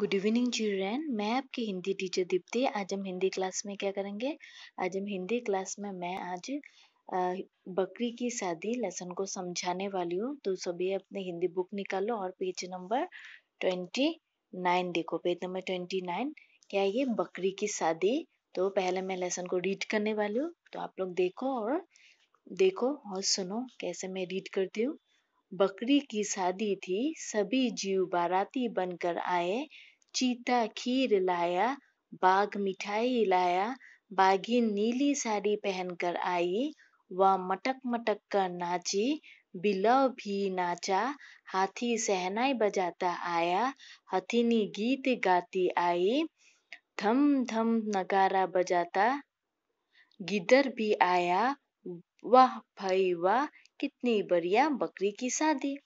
good evening children मैं आपकी Hindi teacher Deepti आज हम हिंदी क्लास में क्या करेंगे आज हम हिंदी क्लास में मैं आज बकरी की शादी लेसन को समझाने वाली हूँ तो सभी अपने हिंदी बुक निकालो और पेज नंबर ट्वेंटी नाइन देखो पेज नंबर ट्वेंटी नाइन क्या है ये बकरी की शादी तो पहले मैं लेसन को रीड करने वाली हूँ तो आप लोग देखो और देखो और सुनो कैसे मैं रीड करती हूँ बकरी की शादी थी सभी जीव बाराती बनकर आए चीता खीर लाया बाघ मिठाई लाया बाघिन नीली साड़ी पहनकर आई वह मटक मटक कर नाची बिलव भी नाचा हाथी सहनाई बजाता आया हथिनी गीत गाती आई धम धम नगारा बजाता गिदर भी आया वाह भाई वाह कितनी बढ़िया बकरी की शादी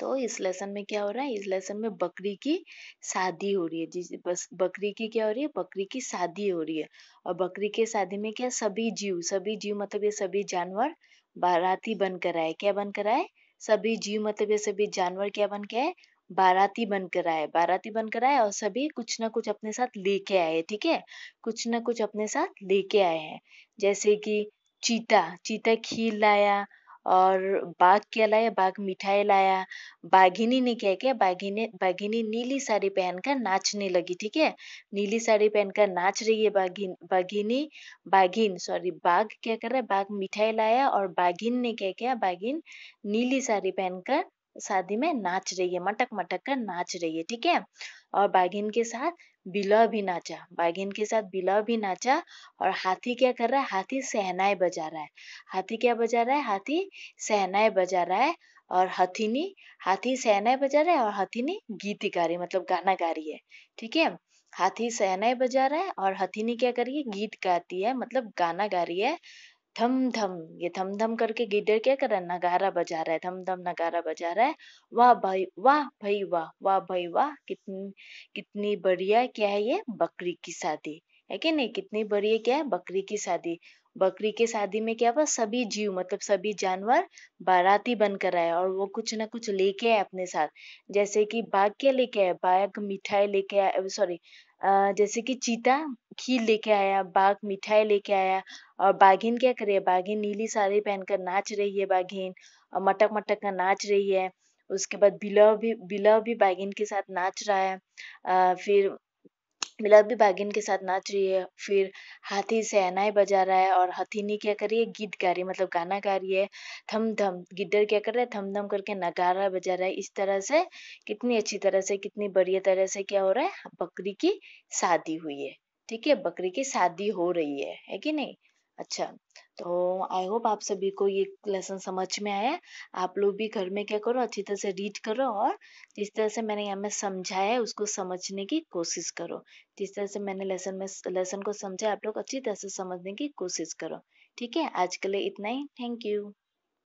तो इस लेसन में क्या हो रहा है इस लेसन में बकरी की शादी हो रही है जिस बस बकरी की क्या हो रही है बकरी की शादी हो रही है और बकरी के शादी में क्या सभी जीव सभी जीव मतलब ये सभी जानवर बाराती बनकर आए क्या बनकर आए सभी जीव मतलब ये सभी जानवर क्या बन के आए बाराती बनकर आए बाराती बनकर आए और सभी कुछ ना कुछ अपने साथ लेके आए ठीक है कुछ ना कुछ अपने साथ लेके आए हैं जैसे कि चीता चीता खील लाया और बाघ क्या लाया बाघ मिठाई लाया बाघिनी ने क्या किया बाघिनी बाघिनी नीली साड़ी पहनकर नाचने लगी ठीक है नीली साड़ी पहनकर नाच रही है बाघिन बाघिनी बाघिन सॉरी बाघ क्या कर रहा है बाघ मिठाई लाया और बाघिन ने क्या किया बाघिन नीली साड़ी पहनकर शादी में नाच रही है मटक मटक कर नाच रही है ठीक है और बाघिन के साथ बिलह भी नाचा बाघिन के साथ बिलह भी नाचा और हाथी क्या कर रहा है हाथी सहनाए बजा रहा है हाथी क्या बजा रहा है हाथी सहनाए बजा रहा है और हथीनी हाथी सहनाए बजा रहा है और हथीनी गीत गा रही मतलब गाना गा रही है ठीक है हाथी सहनाए बजा रहा है और हथीनी क्या कर रही है गीत गाती है मतलब गाना गा रही है थम थम ये थम थम करके गिडर क्या कर रहा है नगारा बजा रहा है थम थम नगारा बजा रहा है वाह भाई वाह भाई वाह वाह भाई वाह कितनी कितनी बढ़िया क्या है ये बकरी की शादी है कि नहीं कितनी बड़ी है क्या है बकरी की शादी बकरी के शादी में क्या हुआ सभी जीव मतलब सभी जानवर बाराती बनकर आए और वो कुछ ना कुछ लेके आए अपने साथ जैसे कि बाघ क्या लेके आया बाघ मिठाई लेके आया सॉरी जैसे कि चीता खीर लेके आया बाघ मिठाई लेके आया और बाघिन क्या करे बाघिन नीली साड़ी पहनकर नाच रही है बाघिन और मटक मटक का नाच रही है उसके बाद बिलव भी बिलव भी बाघिन के साथ नाच रहा है आ, फिर मिला भी बागिन के साथ नाच रही है फिर हाथी सहनाई बजा रहा है और हथीनी क्या कर रही है गीत गा रही है मतलब गाना गा रही है थम थम गिद्दर क्या कर रहा है थम थम करके नगारा बजा रहा है इस तरह से कितनी अच्छी तरह से कितनी बढ़िया तरह से क्या हो रहा है बकरी की शादी हुई है ठीक है बकरी की शादी हो रही है है कि नहीं अच्छा तो आई होप आप सभी को ये लेसन समझ में आया आप लोग भी घर में क्या करो अच्छी तरह से रीड करो और जिस तरह से मैंने यहाँ में समझाया है उसको समझने की कोशिश करो जिस तरह से मैंने लेसन में लेसन को समझा आप लोग अच्छी तरह से समझने की कोशिश करो ठीक है आज के लिए इतना ही थैंक यू